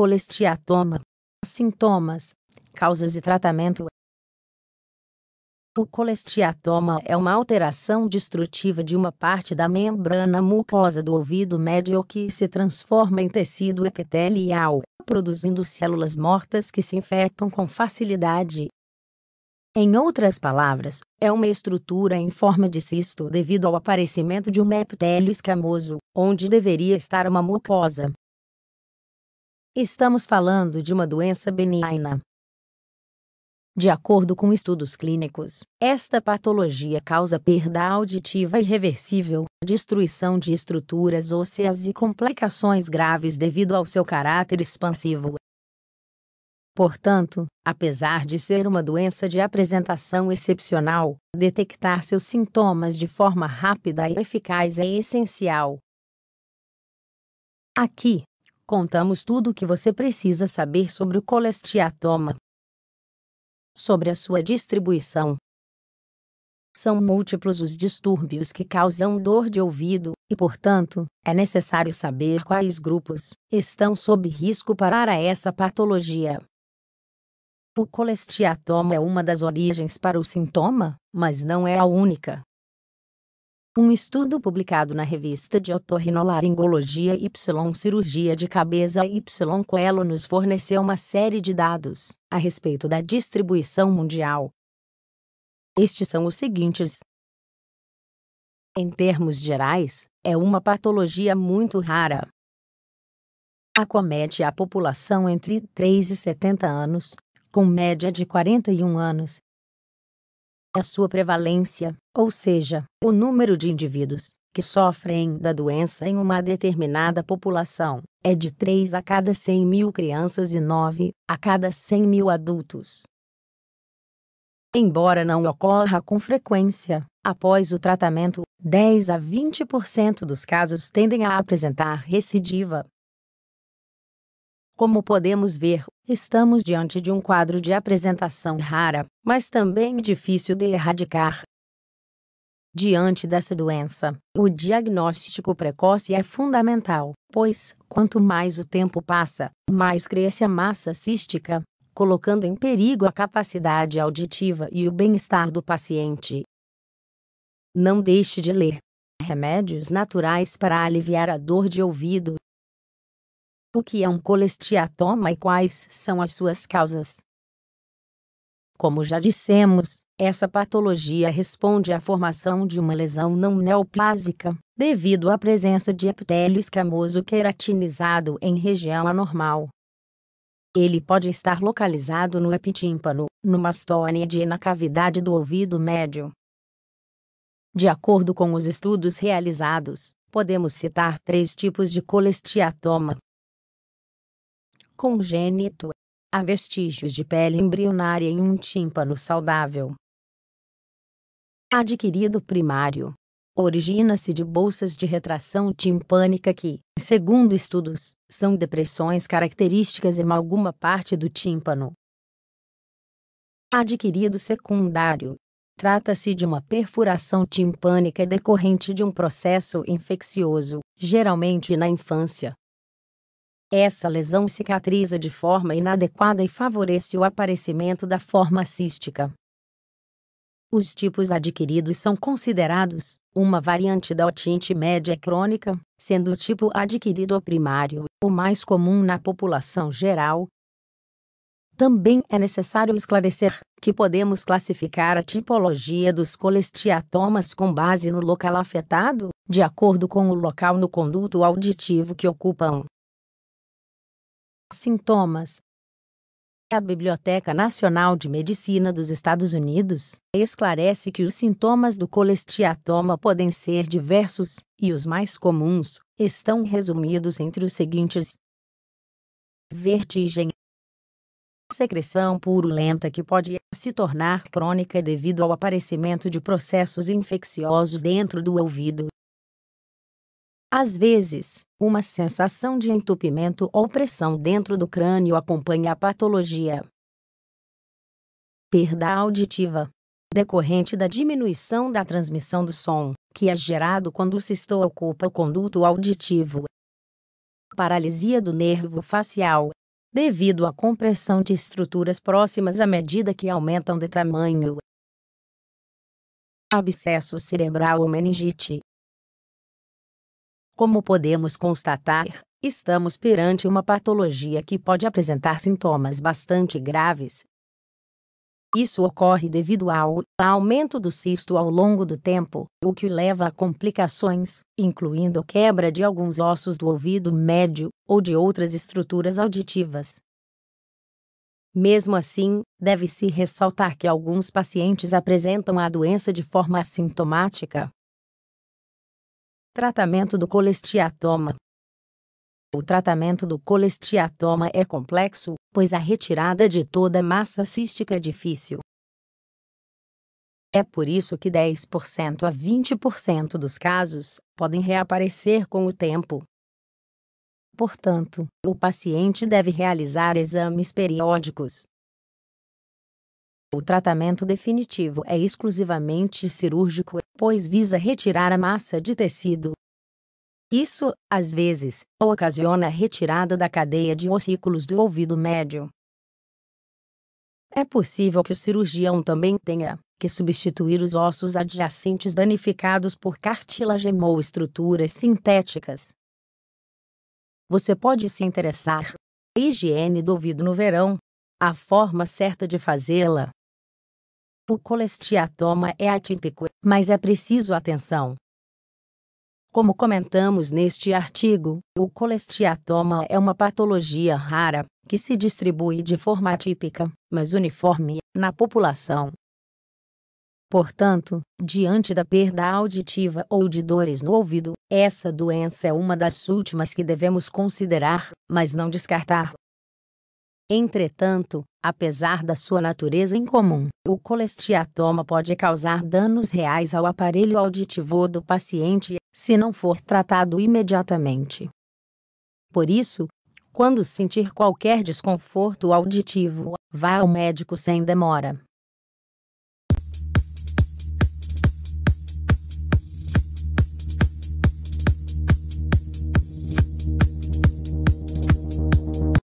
colesteatoma. Sintomas, causas e tratamento. O colesteatoma é uma alteração destrutiva de uma parte da membrana mucosa do ouvido médio que se transforma em tecido epitelial, produzindo células mortas que se infectam com facilidade. Em outras palavras, é uma estrutura em forma de cisto devido ao aparecimento de um epitélio escamoso, onde deveria estar uma mucosa. Estamos falando de uma doença benigna. De acordo com estudos clínicos, esta patologia causa perda auditiva irreversível, destruição de estruturas ósseas e complicações graves devido ao seu caráter expansivo. Portanto, apesar de ser uma doença de apresentação excepcional, detectar seus sintomas de forma rápida e eficaz é essencial. Aqui, contamos tudo o que você precisa saber sobre o colesteatoma. Sobre a sua distribuição. São múltiplos os distúrbios que causam dor de ouvido, e, portanto, é necessário saber quais grupos estão sob risco para essa patologia. O colesteatoma é uma das origens para o sintoma, mas não é a única. Um estudo publicado na revista de otorrinolaringologia Y cirurgia de cabeça Y coelo nos forneceu uma série de dados a respeito da distribuição mundial. Estes são os seguintes. Em termos gerais, é uma patologia muito rara. Acomete a população entre 3 e 70 anos, com média de 41 anos, a sua prevalência, ou seja, o número de indivíduos que sofrem da doença em uma determinada população, é de 3 a cada 100 mil crianças e 9 a cada 100 mil adultos. Embora não ocorra com frequência, após o tratamento, 10 a 20% dos casos tendem a apresentar recidiva, como podemos ver, estamos diante de um quadro de apresentação rara, mas também difícil de erradicar. Diante dessa doença, o diagnóstico precoce é fundamental, pois, quanto mais o tempo passa, mais cresce a massa cística, colocando em perigo a capacidade auditiva e o bem-estar do paciente. Não deixe de ler Remédios Naturais para Aliviar a Dor de Ouvido, o que é um colesteatoma e quais são as suas causas? Como já dissemos, essa patologia responde à formação de uma lesão não neoplásica, devido à presença de epitélio escamoso queratinizado em região anormal. Ele pode estar localizado no epitímpano, no mastoide e na cavidade do ouvido médio. De acordo com os estudos realizados, podemos citar três tipos de colesteatoma, congênito. Há vestígios de pele embrionária e um tímpano saudável. Adquirido primário. Origina-se de bolsas de retração timpânica que, segundo estudos, são depressões características em alguma parte do tímpano. Adquirido secundário. Trata-se de uma perfuração timpânica decorrente de um processo infeccioso, geralmente na infância. Essa lesão cicatriza de forma inadequada e favorece o aparecimento da forma cística. Os tipos adquiridos são considerados uma variante da otite média crônica, sendo o tipo adquirido primário, o mais comum na população geral. Também é necessário esclarecer que podemos classificar a tipologia dos colestiatomas com base no local afetado, de acordo com o local no conduto auditivo que ocupam. Sintomas a Biblioteca Nacional de Medicina dos Estados Unidos esclarece que os sintomas do colesteatoma podem ser diversos, e os mais comuns estão resumidos entre os seguintes: vertigem, secreção purulenta que pode se tornar crônica devido ao aparecimento de processos infecciosos dentro do ouvido, às vezes, uma sensação de entupimento ou pressão dentro do crânio acompanha a patologia. Perda auditiva decorrente da diminuição da transmissão do som, que é gerado quando o cisto ocupa o conduto auditivo. Paralisia do nervo facial devido à compressão de estruturas próximas à medida que aumentam de tamanho. Abscesso cerebral ou meningite como podemos constatar, estamos perante uma patologia que pode apresentar sintomas bastante graves. Isso ocorre devido ao aumento do cisto ao longo do tempo, o que leva a complicações, incluindo quebra de alguns ossos do ouvido médio ou de outras estruturas auditivas. Mesmo assim, deve-se ressaltar que alguns pacientes apresentam a doença de forma assintomática, Tratamento do colesteatoma. O tratamento do colesteatoma é complexo, pois a retirada de toda a massa cística é difícil. É por isso que 10% a 20% dos casos podem reaparecer com o tempo. Portanto, o paciente deve realizar exames periódicos. O tratamento definitivo é exclusivamente cirúrgico, pois visa retirar a massa de tecido. Isso, às vezes, ocasiona a retirada da cadeia de ossículos do ouvido médio. É possível que o cirurgião também tenha que substituir os ossos adjacentes danificados por cartilagem ou estruturas sintéticas. Você pode se interessar. higiene do ouvido no verão. A forma certa de fazê-la o colestiatoma é atípico, mas é preciso atenção. Como comentamos neste artigo, o colestiatoma é uma patologia rara, que se distribui de forma atípica, mas uniforme, na população. Portanto, diante da perda auditiva ou de dores no ouvido, essa doença é uma das últimas que devemos considerar, mas não descartar, Entretanto, apesar da sua natureza incomum, o colesteatoma pode causar danos reais ao aparelho auditivo do paciente, se não for tratado imediatamente. Por isso, quando sentir qualquer desconforto auditivo, vá ao médico sem demora.